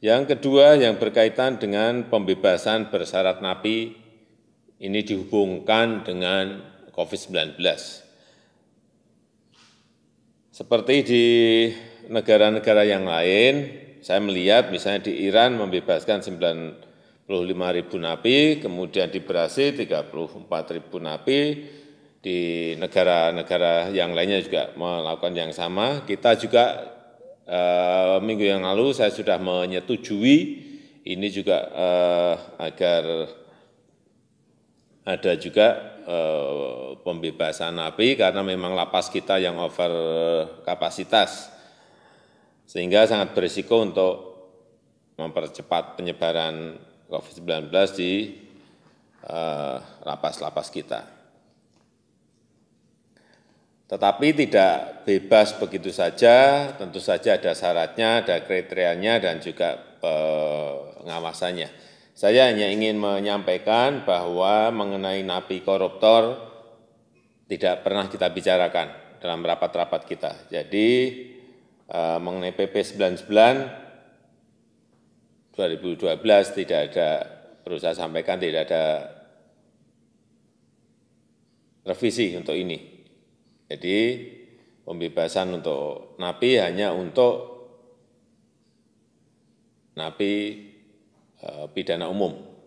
Yang kedua yang berkaitan dengan pembebasan bersyarat napi, ini dihubungkan dengan COVID-19. Seperti di negara-negara yang lain, saya melihat misalnya di Iran membebaskan 95 ribu napi, kemudian di Brasil 34 ribu napi, di negara-negara yang lainnya juga melakukan yang sama. Kita juga eh, minggu yang lalu saya sudah menyetujui ini juga eh, agar ada juga eh, pembebasan api karena memang lapas kita yang over kapasitas sehingga sangat berisiko untuk mempercepat penyebaran COVID-19 di eh, lapas-lapas eh, kita. Tetapi tidak bebas begitu saja, tentu saja ada syaratnya, ada kriterianya, dan juga pengawasannya. Saya hanya ingin menyampaikan bahwa mengenai napi koruptor tidak pernah kita bicarakan dalam rapat-rapat kita. Jadi eh, mengenai PP 99 2012 tidak ada berusaha sampaikan tidak ada revisi untuk ini. Jadi pembebasan untuk napi hanya untuk napi eh, pidana umum